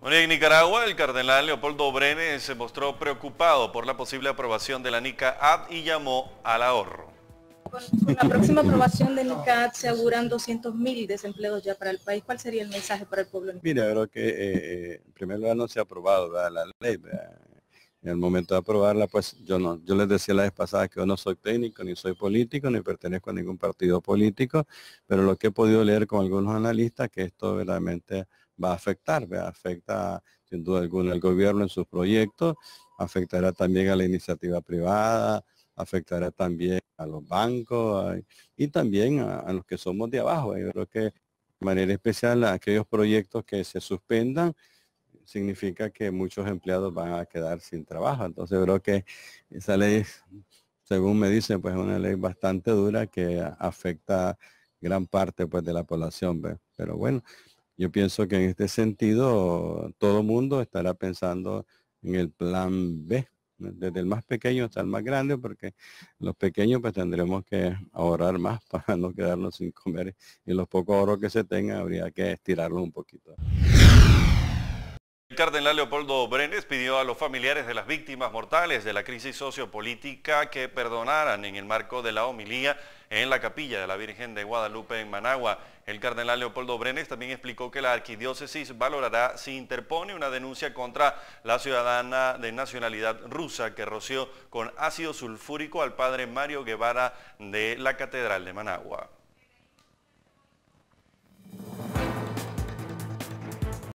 Bueno, en Nicaragua, el cardenal Leopoldo Brenes se mostró preocupado por la posible aprobación de la NICA y llamó al ahorro. Con, la próxima aprobación de NICAAD se auguran 200.000 desempleados ya para el país. ¿Cuál sería el mensaje para el pueblo? Mira, creo que eh, eh, en primer lugar no se ha aprobado la ley. En el momento de aprobarla, pues yo no, yo les decía la vez pasada que yo no soy técnico, ni soy político, ni pertenezco a ningún partido político, pero lo que he podido leer con algunos analistas que esto verdaderamente va a afectar, afecta sin duda alguna al gobierno en sus proyectos, afectará también a la iniciativa privada, afectará también a los bancos y también a, los que somos de abajo. Yo creo que de manera especial aquellos proyectos que se suspendan significa que muchos empleados van a quedar sin trabajo. Entonces yo creo que esa ley, según me dicen, pues es una ley bastante dura que afecta gran parte pues, de la población. Pero bueno, yo pienso que en este sentido todo mundo estará pensando en el plan B, desde el más pequeño hasta el más grande, porque los pequeños pues tendremos que ahorrar más para no quedarnos sin comer y los pocos ahorros que se tengan habría que estirarlos un poquito. El cardenal Leopoldo Brenes pidió a los familiares de las víctimas mortales de la crisis sociopolítica que perdonaran en el marco de la homilía en la capilla de la Virgen de Guadalupe en Managua. El cardenal Leopoldo Brenes también explicó que la arquidiócesis valorará si interpone una denuncia contra la ciudadana de nacionalidad rusa que roció con ácido sulfúrico al padre Mario Guevara de la Catedral de Managua.